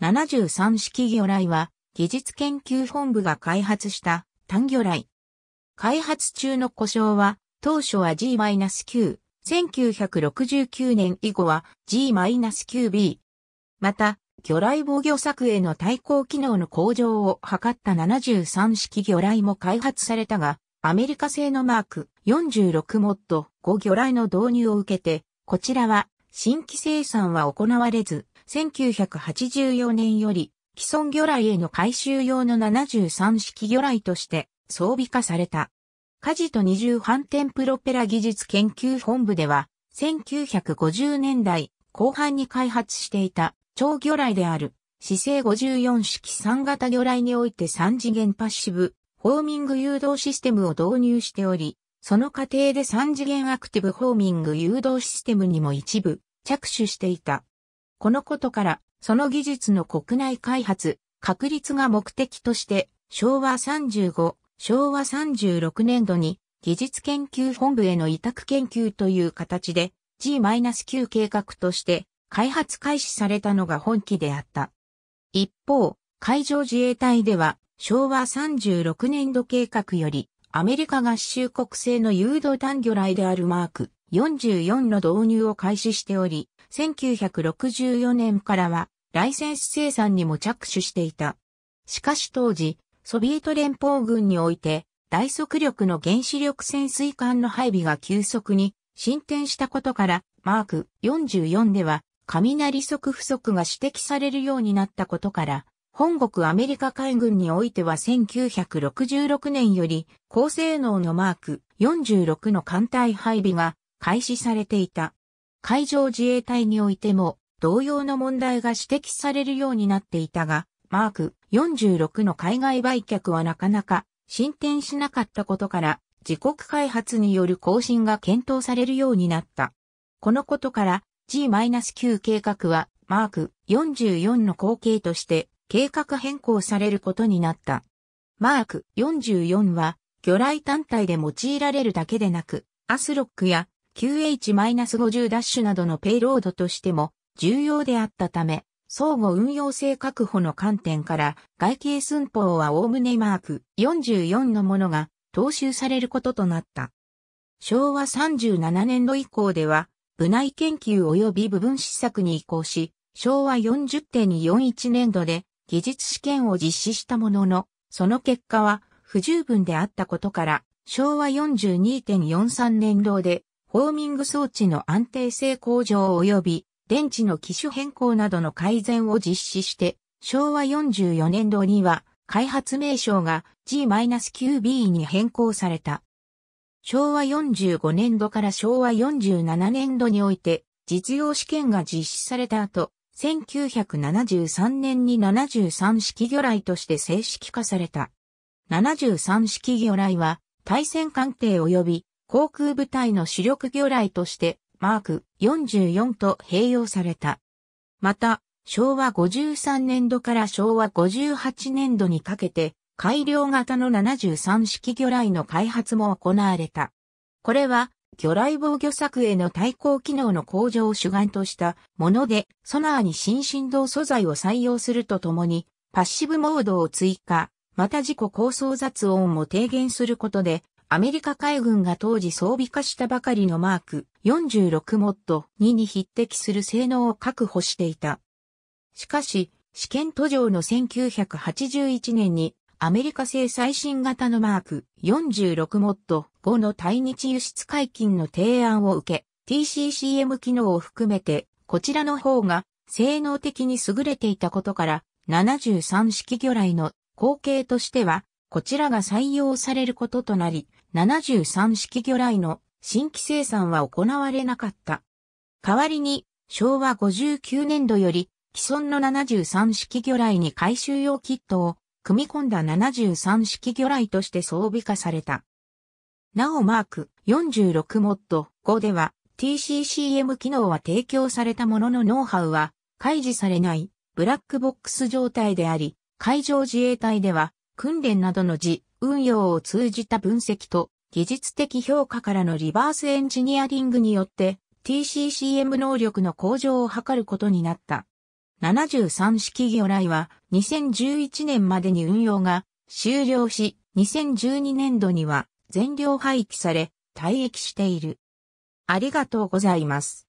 73式魚雷は、技術研究本部が開発した単魚雷。開発中の故障は、当初は G-9、1969年以後は G-9B。また、魚雷防御策への対抗機能の向上を図った73式魚雷も開発されたが、アメリカ製のマーク46モッド5魚雷の導入を受けて、こちらは新規生産は行われず、1984年より既存魚雷への回収用の73式魚雷として装備化された。カジト二重反転プロペラ技術研究本部では、1950年代後半に開発していた超魚雷である姿勢54式3型魚雷において3次元パッシブ、ホーミング誘導システムを導入しており、その過程で3次元アクティブホーミング誘導システムにも一部着手していた。このことから、その技術の国内開発、確立が目的として、昭和35、昭和36年度に技術研究本部への委託研究という形で G-9 計画として開発開始されたのが本期であった。一方、海上自衛隊では昭和36年度計画よりアメリカ合衆国製の誘導単魚雷であるマーク44の導入を開始しており、1964年からはライセンス生産にも着手していた。しかし当時、ソビエト連邦軍において、大速力の原子力潜水艦の配備が急速に進展したことから、マーク44では、雷速不足が指摘されるようになったことから、本国アメリカ海軍においては1966年より高性能のマーク46の艦隊配備が開始されていた。海上自衛隊においても同様の問題が指摘されるようになっていたが、マーク46の海外売却はなかなか進展しなかったことから、自国開発による更新が検討されるようになった。このことから G-9 計画はマーク44の後継として計画変更されることになった。マーク44は、魚雷単体で用いられるだけでなく、アスロックや QH-50 ダッシュなどのペイロードとしても重要であったため、相互運用性確保の観点から外形寸法は概ねマーク44のものが踏襲されることとなった。昭和37年度以降では部内研究及び部分施策に移行し、昭和40.41年度で技術試験を実施したものの、その結果は不十分であったことから、昭和42.43年度で、ホーミング装置の安定性向上及び電池の機種変更などの改善を実施して、昭和44年度には開発名称が G-9B に変更された。昭和45年度から昭和47年度において実用試験が実施された後、1973年に73式魚雷として正式化された。73式魚雷は、対戦艦艇及び航空部隊の主力魚雷として、マーク44と併用された。また、昭和53年度から昭和58年度にかけて、改良型の73式魚雷の開発も行われた。これは、魚雷防御策への対抗機能の向上を主眼としたもので、ソナーに新振動素材を採用するとともに、パッシブモードを追加、また自己構想雑音も低減することで、アメリカ海軍が当時装備化したばかりのマーク46モッド2に匹敵する性能を確保していた。しかし、試験途上の1981年にアメリカ製最新型のマーク46モッド5の対日輸出解禁の提案を受け、TCCM 機能を含めて、こちらの方が性能的に優れていたことから、73式魚雷の後継としては、こちらが採用されることとなり、73式魚雷の新規生産は行われなかった。代わりに、昭和59年度より、既存の73式魚雷に回収用キットを組み込んだ73式魚雷として装備化された。なおマーク46モッド5では TCCM 機能は提供されたもののノウハウは開示されないブラックボックス状態であり、海上自衛隊では訓練などの時、運用を通じた分析と技術的評価からのリバースエンジニアリングによって TCCM 能力の向上を図ることになった。73式魚雷は2011年までに運用が終了し、2012年度には全量廃棄され、退役している。ありがとうございます。